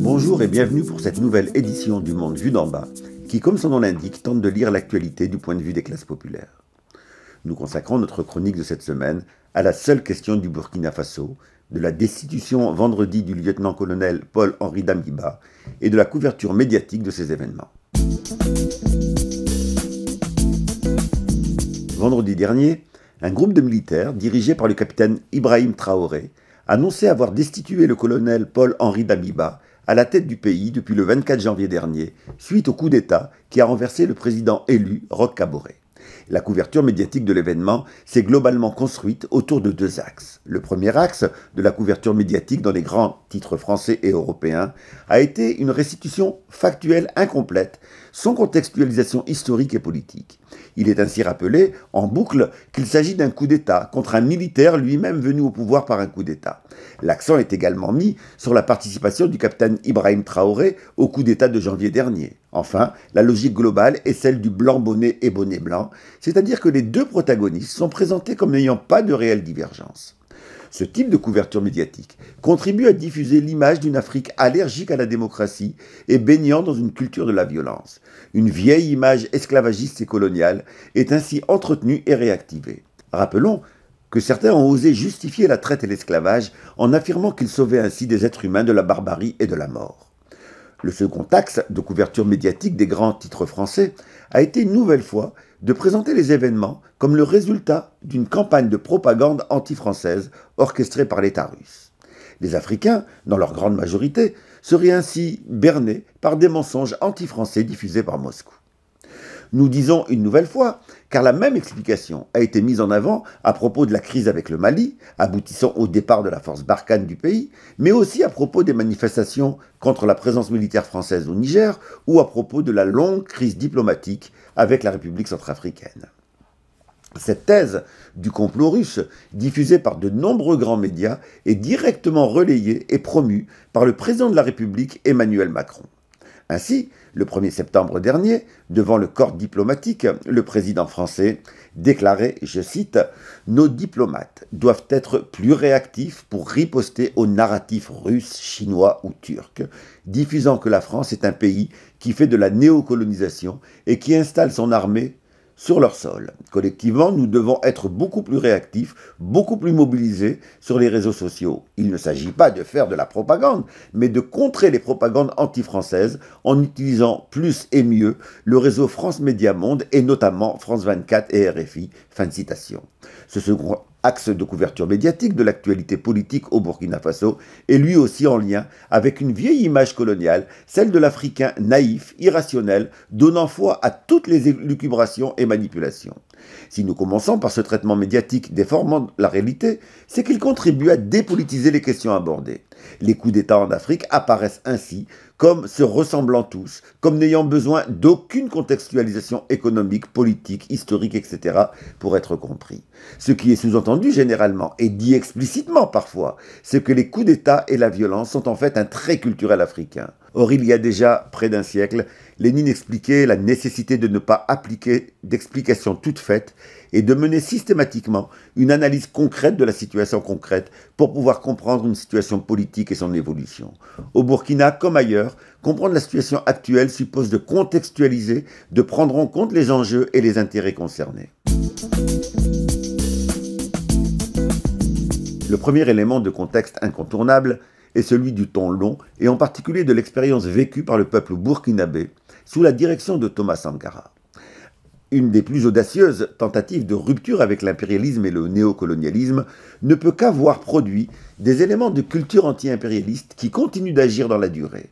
Bonjour et bienvenue pour cette nouvelle édition du Monde vu d'en bas, qui, comme son nom l'indique, tente de lire l'actualité du point de vue des classes populaires. Nous consacrons notre chronique de cette semaine à la seule question du Burkina Faso, de la destitution vendredi du lieutenant-colonel Paul-Henri Damiba et de la couverture médiatique de ces événements vendredi dernier, un groupe de militaires, dirigé par le capitaine Ibrahim Traoré, annonçait avoir destitué le colonel Paul-Henri Dabiba à la tête du pays depuis le 24 janvier dernier, suite au coup d'État qui a renversé le président élu Roch Caboré. La couverture médiatique de l'événement s'est globalement construite autour de deux axes. Le premier axe de la couverture médiatique dans les grands titres français et européens a été une restitution factuelle incomplète, sans contextualisation historique et politique. Il est ainsi rappelé, en boucle, qu'il s'agit d'un coup d'État contre un militaire lui-même venu au pouvoir par un coup d'État. L'accent est également mis sur la participation du capitaine Ibrahim Traoré au coup d'État de janvier dernier. Enfin, la logique globale est celle du blanc bonnet et bonnet blanc, c'est-à-dire que les deux protagonistes sont présentés comme n'ayant pas de réelle divergence. Ce type de couverture médiatique contribue à diffuser l'image d'une Afrique allergique à la démocratie et baignant dans une culture de la violence. Une vieille image esclavagiste et coloniale est ainsi entretenue et réactivée. Rappelons que certains ont osé justifier la traite et l'esclavage en affirmant qu'ils sauvaient ainsi des êtres humains de la barbarie et de la mort. Le second axe de couverture médiatique des grands titres français a été une nouvelle fois de présenter les événements comme le résultat d'une campagne de propagande anti-française orchestrée par l'État russe. Les Africains, dans leur grande majorité, seraient ainsi bernés par des mensonges anti-français diffusés par Moscou. Nous disons une nouvelle fois car la même explication a été mise en avant à propos de la crise avec le Mali, aboutissant au départ de la force Barkhane du pays, mais aussi à propos des manifestations contre la présence militaire française au Niger ou à propos de la longue crise diplomatique avec la République centrafricaine. Cette thèse du complot russe, diffusée par de nombreux grands médias, est directement relayée et promue par le président de la République Emmanuel Macron. Ainsi, le 1er septembre dernier, devant le corps diplomatique, le président français déclarait, je cite, Nos diplomates doivent être plus réactifs pour riposter aux narratifs russes, chinois ou turcs, diffusant que la France est un pays qui fait de la néocolonisation et qui installe son armée sur leur sol. Collectivement, nous devons être beaucoup plus réactifs, beaucoup plus mobilisés sur les réseaux sociaux. Il ne s'agit pas de faire de la propagande, mais de contrer les propagandes anti-françaises en utilisant plus et mieux le réseau France Média Monde et notamment France 24 et RFI. Fin de citation. Ce axe de couverture médiatique de l'actualité politique au Burkina Faso, est lui aussi en lien avec une vieille image coloniale, celle de l'Africain naïf, irrationnel, donnant foi à toutes les élucubrations et manipulations. Si nous commençons par ce traitement médiatique déformant la réalité, c'est qu'il contribue à dépolitiser les questions abordées. Les coups d'État en Afrique apparaissent ainsi comme se ressemblant tous, comme n'ayant besoin d'aucune contextualisation économique, politique, historique, etc., pour être compris. Ce qui est sous-entendu généralement, et dit explicitement parfois, c'est que les coups d'État et la violence sont en fait un trait culturel africain. Or, il y a déjà près d'un siècle, Lénine expliquait la nécessité de ne pas appliquer d'explications toutes faites et de mener systématiquement une analyse concrète de la situation concrète pour pouvoir comprendre une situation politique et son évolution. Au Burkina, comme ailleurs, comprendre la situation actuelle suppose de contextualiser, de prendre en compte les enjeux et les intérêts concernés. Le premier élément de contexte incontournable, et celui du temps long, et en particulier de l'expérience vécue par le peuple burkinabé sous la direction de Thomas Sankara. Une des plus audacieuses tentatives de rupture avec l'impérialisme et le néocolonialisme ne peut qu'avoir produit des éléments de culture anti-impérialiste qui continuent d'agir dans la durée.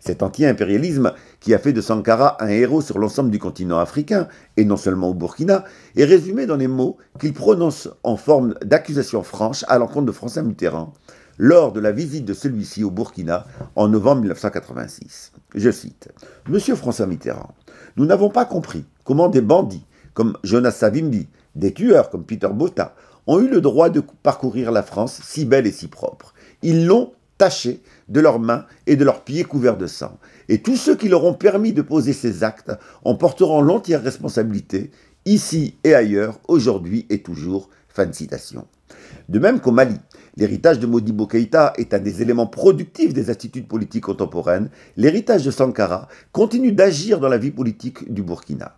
Cet anti-impérialisme, qui a fait de Sankara un héros sur l'ensemble du continent africain, et non seulement au Burkina, est résumé dans les mots qu'il prononce en forme d'accusation franche à l'encontre de François Mitterrand, lors de la visite de celui-ci au Burkina en novembre 1986. Je cite Monsieur François Mitterrand, nous n'avons pas compris comment des bandits comme Jonas Savimbi, des tueurs comme Peter Botta, ont eu le droit de parcourir la France si belle et si propre. Ils l'ont tachée de leurs mains et de leurs pieds couverts de sang. Et tous ceux qui leur ont permis de poser ces actes en porteront l'entière responsabilité, ici et ailleurs, aujourd'hui et toujours. Fin de citation. De même qu'au Mali, L'héritage de Modibo Keïta est un des éléments productifs des attitudes politiques contemporaines. L'héritage de Sankara continue d'agir dans la vie politique du Burkina.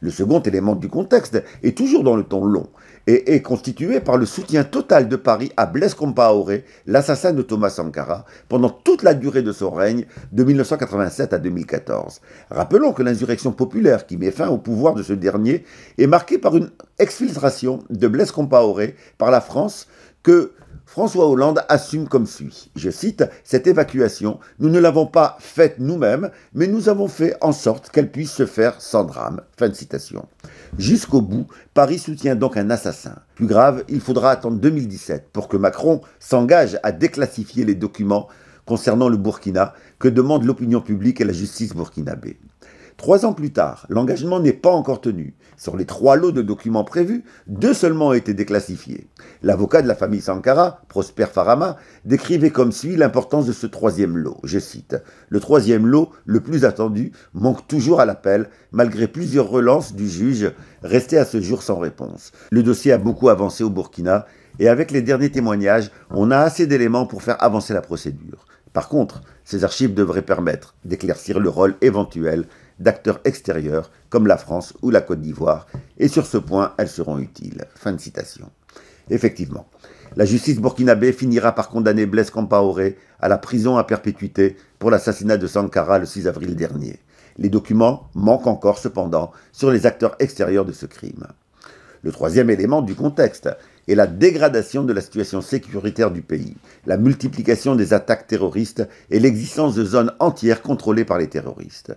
Le second élément du contexte est toujours dans le temps long et est constitué par le soutien total de Paris à Blaise Compaoré, l'assassin de Thomas Sankara, pendant toute la durée de son règne, de 1987 à 2014. Rappelons que l'insurrection populaire qui met fin au pouvoir de ce dernier est marquée par une exfiltration de Blaise Compaoré par la France que François Hollande assume comme suit. Je cite, Cette évacuation, nous ne l'avons pas faite nous-mêmes, mais nous avons fait en sorte qu'elle puisse se faire sans drame. Fin de citation. Jusqu'au bout, Paris soutient donc un assassin. Plus grave, il faudra attendre 2017 pour que Macron s'engage à déclassifier les documents concernant le Burkina que demandent l'opinion publique et la justice burkinabé. Trois ans plus tard, l'engagement n'est pas encore tenu. Sur les trois lots de documents prévus, deux seulement ont été déclassifiés. L'avocat de la famille Sankara, Prosper Farama, décrivait comme suit l'importance de ce troisième lot. Je cite Le troisième lot, le plus attendu, manque toujours à l'appel, malgré plusieurs relances du juge, resté à ce jour sans réponse. Le dossier a beaucoup avancé au Burkina, et avec les derniers témoignages, on a assez d'éléments pour faire avancer la procédure. Par contre, ces archives devraient permettre d'éclaircir le rôle éventuel d'acteurs extérieurs comme la France ou la Côte d'Ivoire, et sur ce point, elles seront utiles. Fin de citation. Effectivement, la justice burkinabé finira par condamner Blaise Compaoré à la prison à perpétuité pour l'assassinat de Sankara le 6 avril dernier. Les documents manquent encore cependant sur les acteurs extérieurs de ce crime. Le troisième élément du contexte est la dégradation de la situation sécuritaire du pays, la multiplication des attaques terroristes et l'existence de zones entières contrôlées par les terroristes.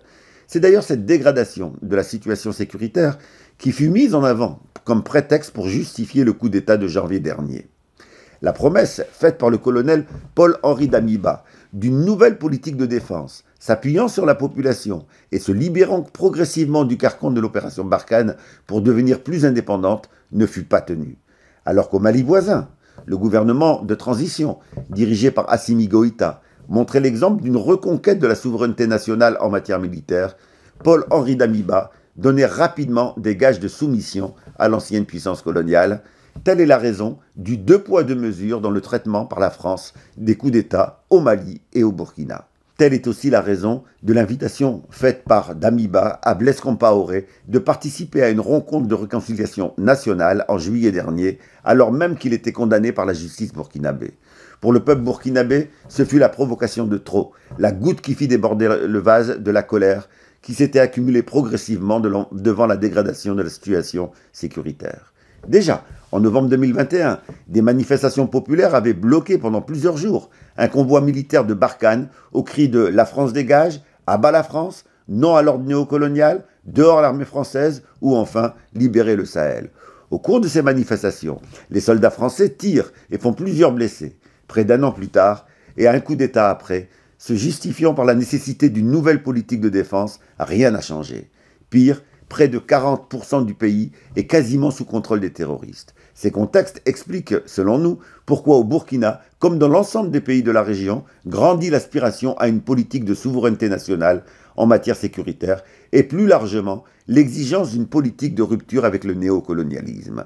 C'est d'ailleurs cette dégradation de la situation sécuritaire qui fut mise en avant comme prétexte pour justifier le coup d'État de janvier dernier. La promesse faite par le colonel Paul-Henri Damiba d'une nouvelle politique de défense, s'appuyant sur la population et se libérant progressivement du carcan de l'opération Barkhane pour devenir plus indépendante, ne fut pas tenue. Alors qu'au Mali voisin, le gouvernement de transition, dirigé par Assimi Goïta, Montrer l'exemple d'une reconquête de la souveraineté nationale en matière militaire, Paul-Henri d'Amiba donnait rapidement des gages de soumission à l'ancienne puissance coloniale. Telle est la raison du deux poids deux mesures dans le traitement par la France des coups d'État au Mali et au Burkina. Telle est aussi la raison de l'invitation faite par Damiba à Blaise Compaoré de participer à une rencontre de réconciliation nationale en juillet dernier, alors même qu'il était condamné par la justice burkinabé. Pour le peuple burkinabé, ce fut la provocation de trop, la goutte qui fit déborder le vase de la colère qui s'était accumulée progressivement devant la dégradation de la situation sécuritaire. Déjà, en novembre 2021, des manifestations populaires avaient bloqué pendant plusieurs jours un convoi militaire de Barkhane au cri de La France dégage, à bas la France, non à l'ordre néocolonial, dehors l'armée française ou enfin libérer le Sahel. Au cours de ces manifestations, les soldats français tirent et font plusieurs blessés près d'un an plus tard, et un coup d'État après, se justifiant par la nécessité d'une nouvelle politique de défense, rien n'a changé. Pire, près de 40% du pays est quasiment sous contrôle des terroristes. Ces contextes expliquent, selon nous, pourquoi au Burkina, comme dans l'ensemble des pays de la région, grandit l'aspiration à une politique de souveraineté nationale en matière sécuritaire et plus largement l'exigence d'une politique de rupture avec le néocolonialisme.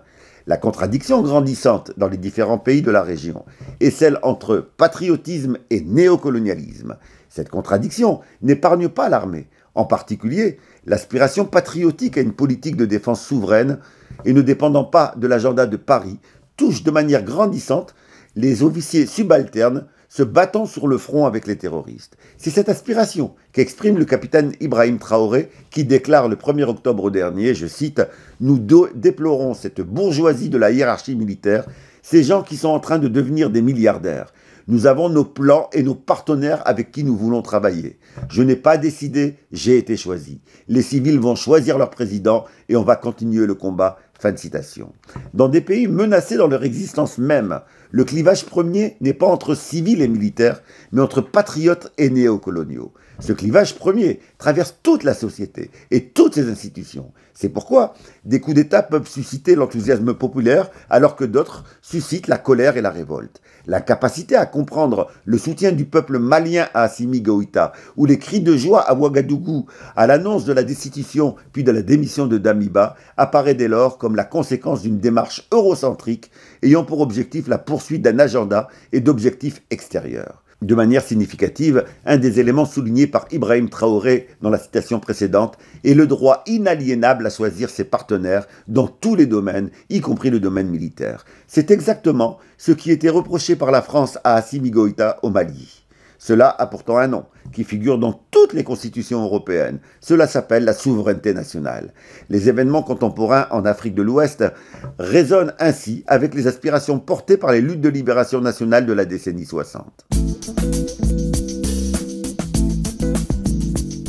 La contradiction grandissante dans les différents pays de la région est celle entre patriotisme et néocolonialisme. Cette contradiction n'épargne pas l'armée, en particulier l'aspiration patriotique à une politique de défense souveraine et ne dépendant pas de l'agenda de Paris touche de manière grandissante les officiers subalternes se battant sur le front avec les terroristes. C'est cette aspiration qu'exprime le capitaine Ibrahim Traoré qui déclare le 1er octobre dernier, je cite, Nous déplorons cette bourgeoisie de la hiérarchie militaire, ces gens qui sont en train de devenir des milliardaires. Nous avons nos plans et nos partenaires avec qui nous voulons travailler. Je n'ai pas décidé, j'ai été choisi. Les civils vont choisir leur président et on va continuer le combat. Fin de citation. Dans des pays menacés dans leur existence même, le clivage premier n'est pas entre civils et militaires, mais entre patriotes et néocoloniaux. Ce clivage premier traverse toute la société et toutes ses institutions. C'est pourquoi des coups d'État peuvent susciter l'enthousiasme populaire alors que d'autres suscitent la colère et la révolte. La capacité à comprendre le soutien du peuple malien à Assimi Goïta ou les cris de joie à Ouagadougou à l'annonce de la destitution puis de la démission de Damiba apparaît dès lors comme la conséquence d'une démarche eurocentrique ayant pour objectif la poursuite d'un agenda et d'objectifs extérieurs de manière significative un des éléments soulignés par Ibrahim Traoré dans la citation précédente, est le droit inaliénable à choisir ses partenaires dans tous les domaines, y compris le domaine militaire. C'est exactement ce qui était reproché par la France à Assimi Goïta au Mali. Cela a pourtant un nom, qui figure dans les constitutions européennes. Cela s'appelle la souveraineté nationale. Les événements contemporains en Afrique de l'Ouest résonnent ainsi avec les aspirations portées par les luttes de libération nationale de la décennie 60.